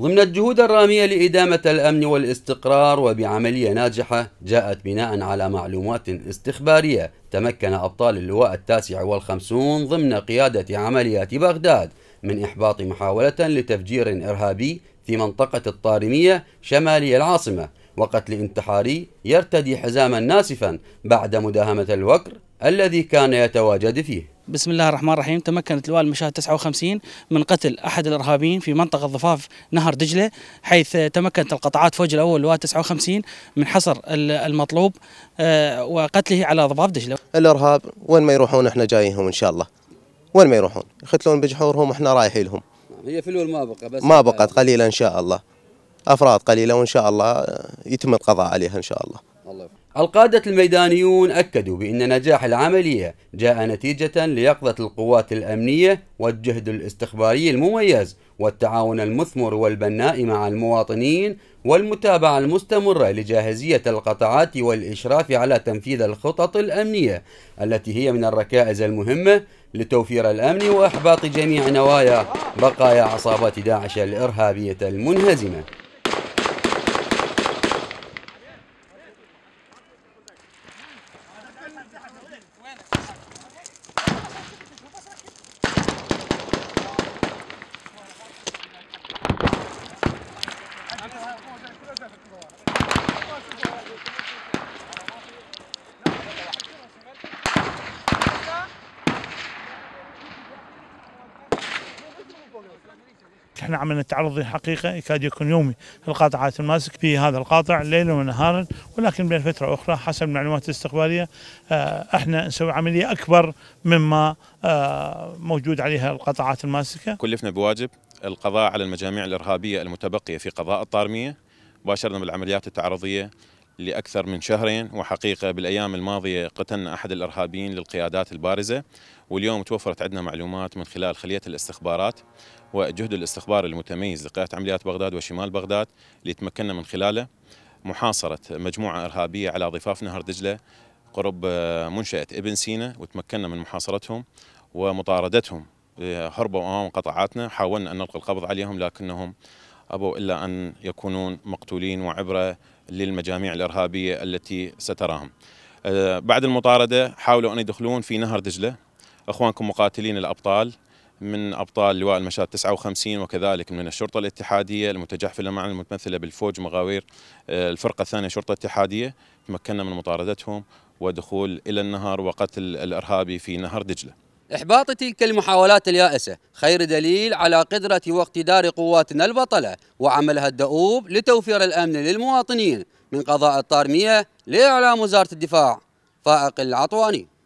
ضمن الجهود الرامية لإدامة الأمن والاستقرار وبعملية ناجحة جاءت بناء على معلومات استخبارية تمكن أبطال اللواء التاسع والخمسون ضمن قيادة عمليات بغداد من إحباط محاولة لتفجير إرهابي في منطقة الطارمية شمالي العاصمة وقتل انتحاري يرتدي حزاما ناسفا بعد مداهمة الوكر الذي كان يتواجد فيه بسم الله الرحمن الرحيم تمكنت لواء المشاة 59 من قتل أحد الإرهابيين في منطقة ضفاف نهر دجلة حيث تمكنت القطعات فوج الأول لواء 59 من حصر المطلوب آه، وقتله على ضفاف دجلة الإرهاب وين ما يروحون احنا جايينهم إن شاء الله وين ما يروحون يختلون بجحورهم احنا رايحين لهم هي فلول ما بقى بس ما بقت قليلة إن شاء الله أفراد قليلة وإن شاء الله آه، يتم القضاء عليها إن شاء الله القادة الميدانيون أكدوا بأن نجاح العملية جاء نتيجة ليقظة القوات الأمنية والجهد الاستخباري المميز والتعاون المثمر والبناء مع المواطنين والمتابعة المستمرة لجاهزية القطعات والإشراف على تنفيذ الخطط الأمنية التي هي من الركائز المهمة لتوفير الأمن وإحباط جميع نوايا بقايا عصابات داعش الإرهابية المنهزمة احنا عملنا تعرض حقيقة يكاد يكون يومي القاطعات الماسك في هذا القاطع ليلا ونهارا ولكن بين فترة أخرى حسب المعلومات الاستخبارية آه، احنا نسوي عملية أكبر مما آه، موجود عليها القطاعات الماسكة كلفنا بواجب القضاء على المجاميع الإرهابية المتبقية في قضاء الطارمية باشرنا بالعمليات التعرضية لأكثر من شهرين وحقيقة بالأيام الماضية قتلنا أحد الإرهابيين للقيادات البارزة واليوم توفرت عندنا معلومات من خلال خلية الاستخبارات وجهد الاستخبار المتميز لقيادة عمليات بغداد وشمال بغداد اللي تمكنا من خلاله محاصرة مجموعة إرهابية على ضفاف نهر دجلة قرب آه، منشأة ابن سينا وتمكنا من محاصرتهم ومطاردتهم آه، هربوا أمام قطعاتنا حاولنا أن نلقي القبض عليهم لكنهم أبوا إلا أن يكونون مقتولين وعبرة للمجاميع الارهابيه التي ستراهم. أه، بعد المطارده حاولوا ان يدخلون في نهر دجله اخوانكم مقاتلين الابطال من ابطال لواء المشاة 59 وكذلك من الشرطه الاتحاديه المتجحفله معنا المتمثله بالفوج مغاوير أه، الفرقه الثانيه شرطه اتحاديه تمكنا من مطاردتهم ودخول الى النهر وقتل الارهابي في نهر دجله. إحباط تلك المحاولات اليائسة خير دليل على قدرة واقتدار قواتنا البطلة وعملها الدؤوب لتوفير الأمن للمواطنين من قضاء الطارمية لإعلام وزارة الدفاع فائق العطواني